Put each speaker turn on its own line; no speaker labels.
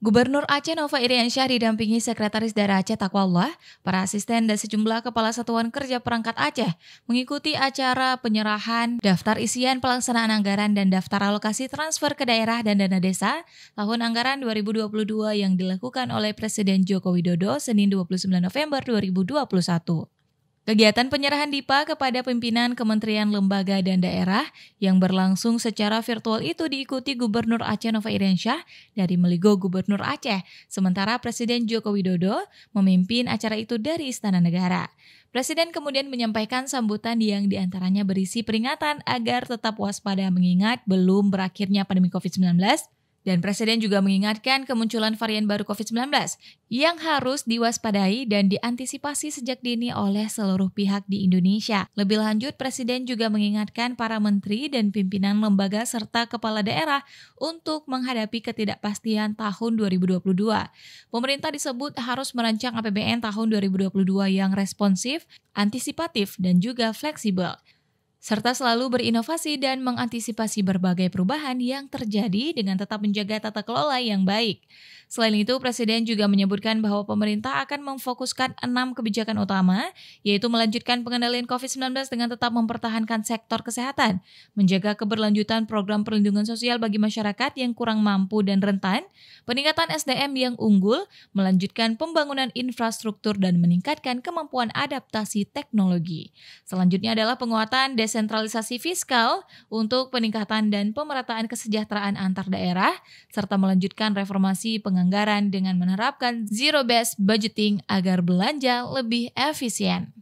Gubernur Aceh Nova Iriansyah didampingi Sekretaris Daerah Aceh Takwallah, para asisten dan sejumlah kepala satuan kerja perangkat Aceh mengikuti acara penyerahan daftar isian pelaksanaan anggaran dan daftar alokasi transfer ke daerah dan dana desa tahun anggaran 2022 yang dilakukan oleh Presiden Joko Widodo Senin 29 November 2021. Kegiatan penyerahan DIPA kepada pimpinan kementerian lembaga dan daerah yang berlangsung secara virtual itu diikuti Gubernur Aceh Nova Iriansyah dari Meligo Gubernur Aceh, sementara Presiden Joko Widodo memimpin acara itu dari Istana Negara. Presiden kemudian menyampaikan sambutan yang diantaranya berisi peringatan agar tetap waspada mengingat belum berakhirnya pandemi COVID-19 dan Presiden juga mengingatkan kemunculan varian baru COVID-19 yang harus diwaspadai dan diantisipasi sejak dini oleh seluruh pihak di Indonesia. Lebih lanjut, Presiden juga mengingatkan para menteri dan pimpinan lembaga serta kepala daerah untuk menghadapi ketidakpastian tahun 2022. Pemerintah disebut harus merancang APBN tahun 2022 yang responsif, antisipatif, dan juga fleksibel serta selalu berinovasi dan mengantisipasi berbagai perubahan yang terjadi dengan tetap menjaga tata kelola yang baik. Selain itu, Presiden juga menyebutkan bahwa pemerintah akan memfokuskan enam kebijakan utama, yaitu melanjutkan pengendalian COVID-19 dengan tetap mempertahankan sektor kesehatan, menjaga keberlanjutan program perlindungan sosial bagi masyarakat yang kurang mampu dan rentan, peningkatan SDM yang unggul, melanjutkan pembangunan infrastruktur dan meningkatkan kemampuan adaptasi teknologi. Selanjutnya adalah penguatan des desentralisasi fiskal untuk peningkatan dan pemerataan kesejahteraan antar daerah, serta melanjutkan reformasi penganggaran dengan menerapkan zero-based budgeting agar belanja lebih efisien.